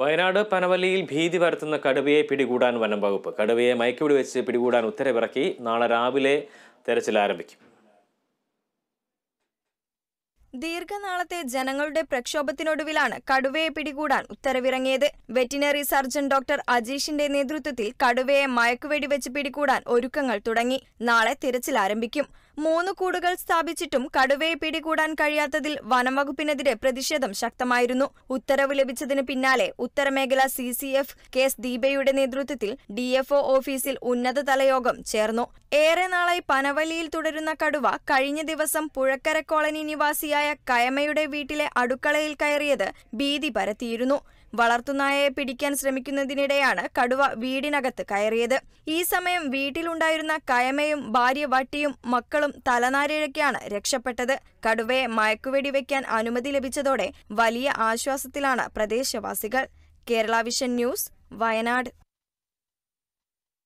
വയനാട് പനവല്ലിയിൽ ഭീതി പരത്തുന്ന കടുവയെ പിടികൂടാൻ വനം വകുപ്പ് കടുവയെ മയക്കുപിടി വെച്ച് പിടികൂടാൻ ഉത്തരവിറക്കി നാളെ രാവിലെ തെരച്ചിൽ ആരംഭിക്കും ദീർഘനാളത്തെ ജനങ്ങളുടെ പ്രക്ഷോഭത്തിനൊടുവിലാണ് കടുവയെ പിടികൂടാൻ ഉത്തരവിറങ്ങിയത് വെറ്റിനറി സർജൻ ഡോക്ടർ അജീഷിന്റെ നേതൃത്വത്തിൽ കടുവയെ മയക്കുവെടിവെച്ച് പിടികൂടാൻ ഒരുക്കങ്ങൾ തുടങ്ങി നാളെ തിരച്ചിൽ ആരംഭിക്കും മൂന്ന് കൂടുകൾ സ്ഥാപിച്ചിട്ടും കടുവയെ പിടികൂടാൻ കഴിയാത്തതിൽ വനംവകുപ്പിനെതിരെ പ്രതിഷേധം ശക്തമായിരുന്നു ഉത്തരവ് ലഭിച്ചതിന് പിന്നാലെ ഉത്തരമേഖല സി സി എഫ് കേസ് ദീപയുടെ നേതൃത്വത്തിൽ ഡിഎഫ്ഒ ഓഫീസിൽ ഉന്നതതല യോഗം ചേർന്നു ഏറെ നാളായി പനവലിയിൽ തുടരുന്ന കടുവ കഴിഞ്ഞ ദിവസം പുഴക്കര കോളനി നിവാസിയായ കയമയുടെ വീട്ടിലെ അടുക്കളയിൽ കയറിയത് ഭീതി പരത്തിയിരുന്നു വളർത്തുനായയെ പിടിക്കാൻ ശ്രമിക്കുന്നതിനിടെയാണ് കടുവ വീടിനകത്ത് കയറിയത് ഈ സമയം വീട്ടിലുണ്ടായിരുന്ന കയമയും ഭാര്യ വട്ടിയും മക്കളും കണ്ണുകളും തലനാരിഴക്കാണ് രക്ഷപ്പെട്ടത് കടുവയെ മയക്കുവെടി വയ്ക്കാൻ അനുമതി ലഭിച്ചതോടെ വലിയ ആശ്വാസത്തിലാണ് പ്രദേശവാസികൾ കേരള വിഷൻ ന്യൂസ് വയനാട്